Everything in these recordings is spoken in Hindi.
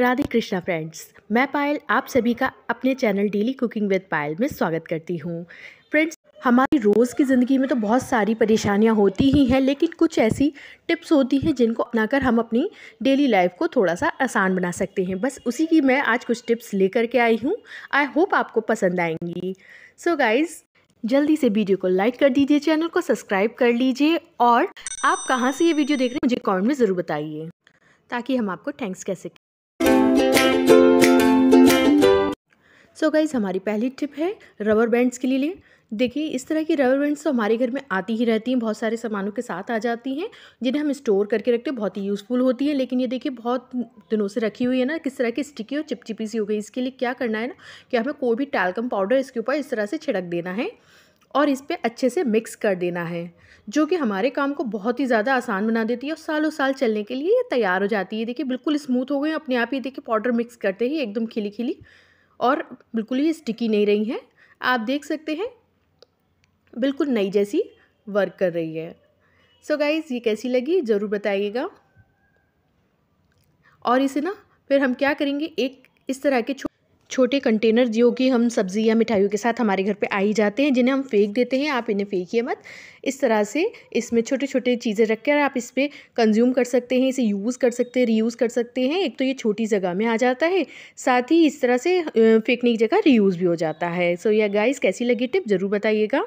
राधे कृष्णा फ्रेंड्स मैं पायल आप सभी का अपने channel daily cooking with Payal में स्वागत करती हूँ फ्रेंड्स हमारी रोज़ की ज़िंदगी में तो बहुत सारी परेशानियाँ होती ही हैं लेकिन कुछ ऐसी टिप्स होती हैं जिनको अपनाकर हम अपनी डेली लाइफ को थोड़ा सा आसान बना सकते हैं बस उसी की मैं आज कुछ टिप्स लेकर के आई हूँ आई होप आपको पसंद आएंगी सो so गाइज़ जल्दी से वीडियो को लाइक कर दीजिए चैनल को सब्सक्राइब कर लीजिए और आप कहाँ से ये वीडियो देख रहे हैं मुझे कमेंट में ज़रूर बताइए ताकि हम आपको थैंक्स कैसे सो so गाइज़ हमारी पहली टिप है रबर बैंड्स के लिए देखिए इस तरह की रबर बैंड्स तो हमारे घर में आती ही रहती हैं बहुत सारे सामानों के साथ आ जाती हैं जिन्हें हम स्टोर करके रखते हैं बहुत ही यूज़फुल होती है लेकिन ये देखिए बहुत दिनों से रखी हुई है ना किस तरह की स्टिकी और चिपचिपी सी हो गई इसके लिए क्या करना है ना कि हमें कोई भी टैलकम पाउडर इसके ऊपर इस तरह से छिड़क देना है और इस पर अच्छे से मिक्स कर देना है जो कि हमारे काम को बहुत ही ज़्यादा आसान बना देती है और सालों साल चलने के लिए ये तैयार हो जाती है देखिए बिल्कुल स्मूथ हो गए अपने आप ही देखिए पाउडर मिक्स करते ही एकदम खिली खिली और बिल्कुल ही स्टिकी नहीं रही हैं आप देख सकते हैं बिल्कुल नई जैसी वर्क कर रही है सो so गाइज़ ये कैसी लगी ज़रूर बताइएगा और इसे ना फिर हम क्या करेंगे एक इस तरह के छोटे कंटेनर जो कि हम सब्ज़ी या मिठाइयों के साथ हमारे घर पे आ ही जाते हैं जिन्हें हम फेंक देते हैं आप इन्हें फेंकिए मत इस तरह से इसमें छोटे छोटे चीज़ें रखकर आप इस पर कंज्यूम कर सकते हैं इसे यूज़ कर सकते हैं रीयूज़ कर सकते हैं एक तो ये छोटी जगह में आ जाता है साथ ही इस तरह से फेंकने की जगह रीयूज़ भी हो जाता है सो या गाइस कैसी लगी टिप ज़रूर बताइएगा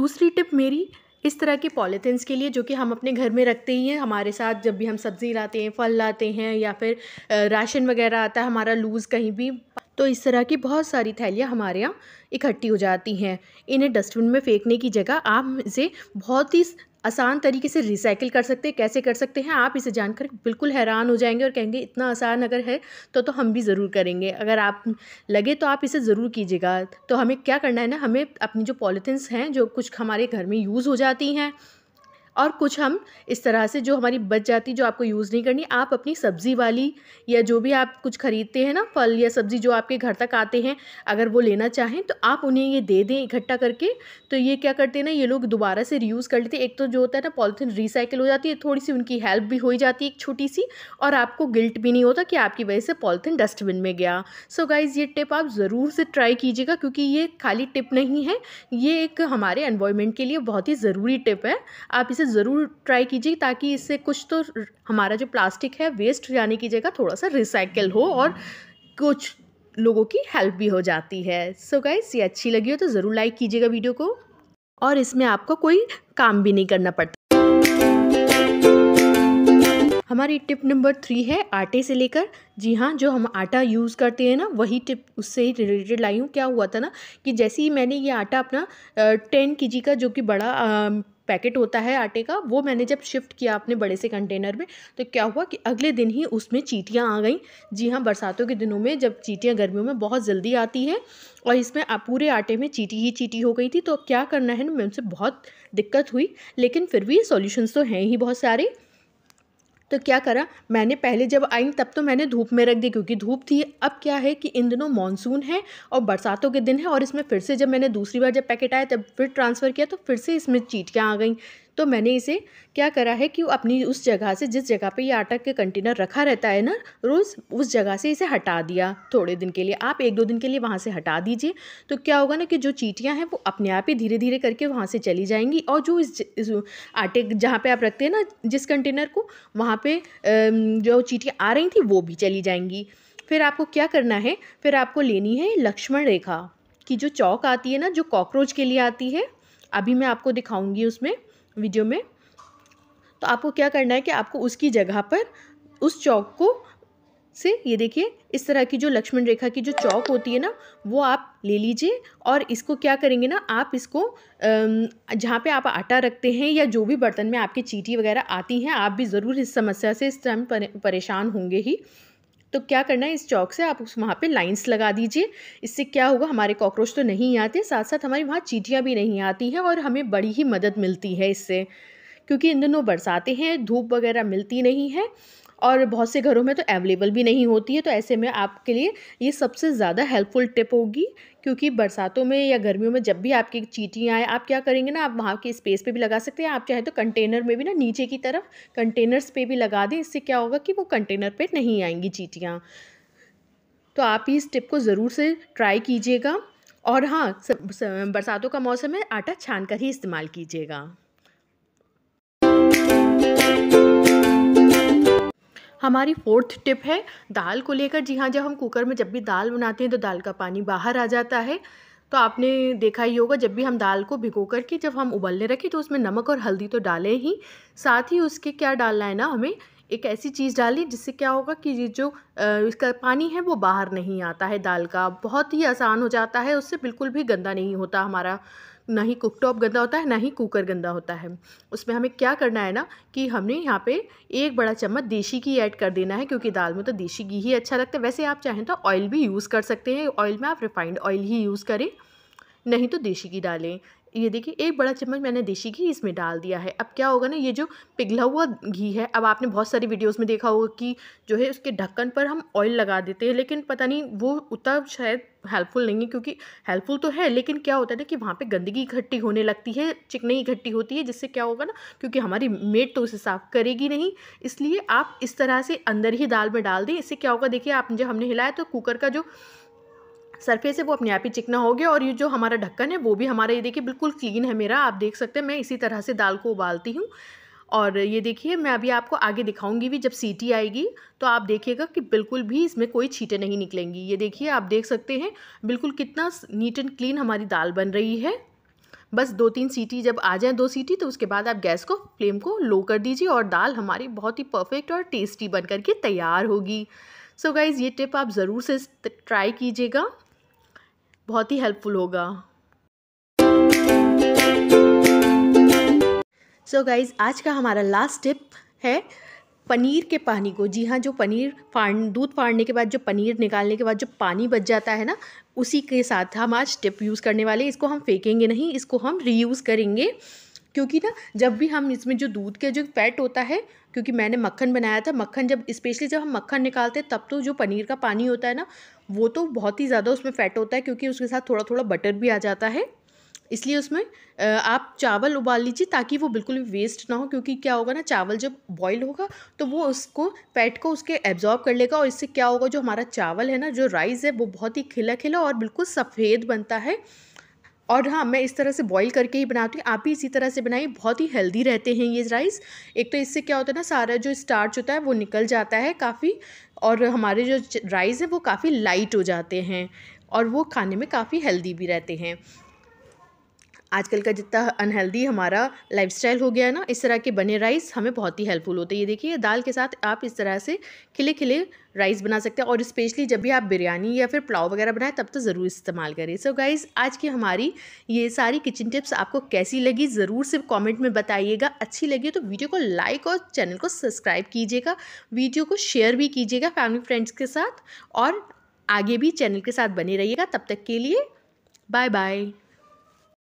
दूसरी टिप मेरी इस तरह के पॉलीथिनस के लिए जो कि हम अपने घर में रखते ही हैं हमारे साथ जब भी हम सब्ज़ी लाते हैं फल लाते हैं या फिर राशन वगैरह आता है हमारा लूज़ कहीं भी तो इस तरह की बहुत सारी थैलियाँ हमारे यहाँ इकट्ठी हो जाती हैं इन्हें डस्टबिन में फेंकने की जगह आप इसे बहुत ही आसान तरीके से रिसाइकिल कर सकते हैं कैसे कर सकते हैं आप इसे जानकर बिल्कुल हैरान हो जाएंगे और कहेंगे इतना आसान अगर है तो तो हम भी ज़रूर करेंगे अगर आप लगे तो आप इसे ज़रूर कीजिएगा तो हमें क्या करना है ना हमें अपनी जो पॉलीथिन्स हैं जो कुछ हमारे घर में यूज़ हो जाती हैं और कुछ हम इस तरह से जो हमारी बच जाती जो आपको यूज़ नहीं करनी आप अपनी सब्ज़ी वाली या जो भी आप कुछ ख़रीदते हैं ना फल या सब्ज़ी जो आपके घर तक आते हैं अगर वो लेना चाहें तो आप उन्हें ये दे दें इकट्ठा करके तो ये क्या करते हैं ना ये लोग दोबारा से रीयूज़ कर लेते हैं एक तो जो होता है ना पॉलीथीन रिसाइकिल हो जाती है थोड़ी सी उनकी हेल्प भी हो जाती है एक छोटी सी और आपको गिल्ट भी नहीं होता कि आपकी वजह से पॉलीथीन डस्टबिन में गया सो गाइज़ ये टिप आप ज़रूर से ट्राई कीजिएगा क्योंकि ये खाली टिप नहीं है ये एक हमारे एनवायरमेंट के लिए बहुत ही ज़रूरी टिप है आप इसे ज़रूर ट्राई कीजिए ताकि इससे कुछ तो हमारा जो प्लास्टिक है वेस्ट जाने की जगह थोड़ा सा रिसाइकल हो और कुछ लोगों की हेल्प भी हो जाती है सो so गाइस ये अच्छी लगी हो तो ज़रूर लाइक कीजिएगा वीडियो को और इसमें आपको कोई काम भी नहीं करना पड़ता हमारी टिप नंबर थ्री है आटे से लेकर जी हाँ जो हम आटा यूज़ करते हैं ना वही टिप उससे ही रिलेटेड लाई हूँ क्या हुआ था ना कि जैसे ही मैंने ये आटा अपना टेन के जी का जो कि बड़ा आ, पैकेट होता है आटे का वो मैंने जब शिफ्ट किया अपने बड़े से कंटेनर में तो क्या हुआ कि अगले दिन ही उसमें चीटियाँ आ गई जी हाँ बरसातों के दिनों में जब चीटियाँ गर्मियों में बहुत जल्दी आती है और इसमें पूरे आटे में चीटी ही चीटी हो गई थी तो क्या करना है ना मैं उनसे बहुत दिक्कत हुई लेकिन फिर भी सॉल्यूशंस तो हैं ही बहुत सारे तो क्या करा मैंने पहले जब आई तब तो मैंने धूप में रख दी क्योंकि धूप थी अब क्या है कि इन दिनों मानसून है और बरसातों के दिन है और इसमें फिर से जब मैंने दूसरी बार जब पैकेट आया तब फिर ट्रांसफ़र किया तो फिर से इसमें चीटियाँ आ गई तो मैंने इसे क्या करा है कि अपनी उस जगह से जिस जगह पे ये आटा के कंटेनर रखा रहता है ना रोज़ उस जगह से इसे हटा दिया थोड़े दिन के लिए आप एक दो दिन के लिए वहाँ से हटा दीजिए तो क्या होगा ना कि जो चीटियाँ हैं वो अपने आप ही धीरे धीरे करके वहाँ से चली जाएंगी और जो इस, इस आटे जहाँ पर आप रखते हैं ना जिस कंटेनर को वहाँ पर जो चीटियाँ आ रही थी वो भी चली जाएंगी फिर आपको क्या करना है फिर आपको लेनी है लक्ष्मण रेखा की जो चौक आती है ना जो कॉकरोच के लिए आती है अभी मैं आपको दिखाऊंगी उसमें वीडियो में तो आपको क्या करना है कि आपको उसकी जगह पर उस चौक को से ये देखिए इस तरह की जो लक्ष्मण रेखा की जो चौक होती है ना वो आप ले लीजिए और इसको क्या करेंगे ना आप इसको जहाँ पे आप आटा रखते हैं या जो भी बर्तन में आपकी चीटी वगैरह आती हैं आप भी ज़रूर इस समस्या से इस टाइम परेशान होंगे ही तो क्या करना है इस चौक से आप उस वहाँ पे लाइंस लगा दीजिए इससे क्या होगा हमारे कॉकरोच तो नहीं आते साथ साथ हमारी वहाँ चीटियाँ भी नहीं आती हैं और हमें बड़ी ही मदद मिलती है इससे क्योंकि इन दिनों बरसातें हैं धूप वगैरह मिलती नहीं है और बहुत से घरों में तो अवेलेबल भी नहीं होती है तो ऐसे में आपके लिए ये सबसे ज़्यादा हेल्पफुल टिप होगी क्योंकि बरसातों में या गर्मियों में जब भी आपकी चीटियाँ आए आप क्या करेंगे ना आप वहाँ के स्पेस पे भी लगा सकते हैं आप चाहे तो कंटेनर में भी ना नीचे की तरफ कंटेनर्स पे भी लगा दें इससे क्या होगा कि वो कंटेनर पर नहीं आएंगी चीटियाँ तो आप इस टिप को ज़रूर से ट्राई कीजिएगा और हाँ बरसातों का मौसम है आटा छान कर ही इस्तेमाल कीजिएगा हमारी फोर्थ टिप है दाल को लेकर जी हाँ जब हम कुकर में जब भी दाल बनाते हैं तो दाल का पानी बाहर आ जाता है तो आपने देखा ही होगा जब भी हम दाल को भिगो करके जब हम उबलने रखें तो उसमें नमक और हल्दी तो डालें ही साथ ही उसके क्या डालना है ना हमें एक ऐसी चीज़ डाली जिससे क्या होगा कि ये जो इसका पानी है वो बाहर नहीं आता है दाल का बहुत ही आसान हो जाता है उससे बिल्कुल भी गंदा नहीं होता हमारा ना ही कुकटॉप गंदा होता है ना ही कुकर गंदा होता है उसमें हमें क्या करना है ना कि हमने यहाँ पे एक बड़ा चम्मच देशी घी ऐड कर देना है क्योंकि दाल में तो देशी घी ही अच्छा लगता है वैसे आप चाहें तो ऑयल भी यूज़ कर सकते हैं ऑयल में आप रिफाइंड ऑयल ही यूज़ करें नहीं तो देशी घी डालें ये देखिए एक बड़ा चम्मच मैंने देशी घी इसमें डाल दिया है अब क्या होगा ना ये जो पिघला हुआ घी है अब आपने बहुत सारी वीडियोस में देखा होगा कि जो है उसके ढक्कन पर हम ऑयल लगा देते हैं लेकिन पता नहीं वो उतर शायद हेल्पफुल नहीं है क्योंकि हेल्पफुल तो है लेकिन क्या होता है ना कि वहाँ पे गंदगी इकट्ठी होने लगती है चिकनाई इकट्ठी होती है जिससे क्या होगा ना क्योंकि हमारी मेट तो उसे साफ़ करेगी नहीं इसलिए आप इस तरह से अंदर ही दाल में डाल दें इससे क्या होगा देखिए आप जब हमने हिलाया तो कुकर का जो सरफेस है वो अपने आप ही चिकना हो गया और ये जो हमारा ढक्कन है वो भी हमारा ये देखिए बिल्कुल क्लीन है मेरा आप देख सकते हैं मैं इसी तरह से दाल को उबालती हूँ और ये देखिए मैं अभी आपको आगे दिखाऊंगी भी जब सीटी आएगी तो आप देखिएगा कि बिल्कुल भी इसमें कोई छीटे नहीं निकलेंगी ये देखिए आप देख सकते हैं बिल्कुल कितना नीट एंड क्लीन हमारी दाल बन रही है बस दो तीन सीटी जब आ जाए दो सीटी तो उसके बाद आप गैस को फ्लेम को लो कर दीजिए और दाल हमारी बहुत ही परफेक्ट और टेस्टी बन करके तैयार होगी सो so गाइज़ ये टिप आप ज़रूर से ट्राई कीजिएगा बहुत ही हेल्पफुल होगा सो so गाइज़ आज का हमारा लास्ट टिप है पनीर के पानी को जी हाँ जो पनीर फाड़ दूध फाड़ने के बाद जो पनीर निकालने के बाद जो पानी बच जाता है ना उसी के साथ हम आज टिप यूज़ करने वाले इसको हम फेंकेंगे नहीं इसको हम रीयूज़ करेंगे क्योंकि ना जब भी हम इसमें जो दूध के जो फैट होता है क्योंकि मैंने मक्खन बनाया था मक्खन जब स्पेशली जब हम मक्खन निकालते हैं तब तो जो पनीर का पानी होता है ना वो तो बहुत ही ज़्यादा उसमें फ़ैट होता है क्योंकि उसके साथ थोड़ा थोड़ा बटर भी आ जाता है इसलिए उसमें आप चावल उबाल लीजिए ताकि वो बिल्कुल भी वेस्ट ना हो क्योंकि क्या होगा ना चावल जब बॉईल होगा तो वो उसको फैट को उसके एब्जॉर्ब कर लेगा और इससे क्या होगा जो हमारा चावल है ना जो राइस है वो बहुत ही खिला खिला और बिल्कुल सफ़ेद बनता है और हाँ मैं इस तरह से बॉईल करके ही बनाती हूँ आप भी इसी तरह से बनाइए बहुत ही हेल्दी रहते हैं ये राइस एक तो इससे क्या होता है ना सारा जो स्टार्च होता है वो निकल जाता है काफ़ी और हमारे जो राइस है वो काफ़ी लाइट हो जाते हैं और वो खाने में काफ़ी हेल्दी भी रहते हैं आजकल का जितना अनहेल्दी हमारा लाइफस्टाइल हो गया है ना इस तरह के बने राइस हमें बहुत ही हेल्पफुल होते हैं ये देखिए दाल के साथ आप इस तरह से खिले खिले राइस बना सकते हैं और स्पेशली जब भी आप बिरयानी या फिर पुलाव वगैरह बनाएं तब तो ज़रूर इस्तेमाल करें सो so गाइज़ आज की हमारी ये सारी किचन टिप्स आपको कैसी लगी ज़रूर सिर्फ कॉमेंट में बताइएगा अच्छी लगी तो वीडियो को लाइक और चैनल को सब्सक्राइब कीजिएगा वीडियो को शेयर भी कीजिएगा फैमिली फ्रेंड्स के साथ और आगे भी चैनल के साथ बने रहिएगा तब तक के लिए बाय बाय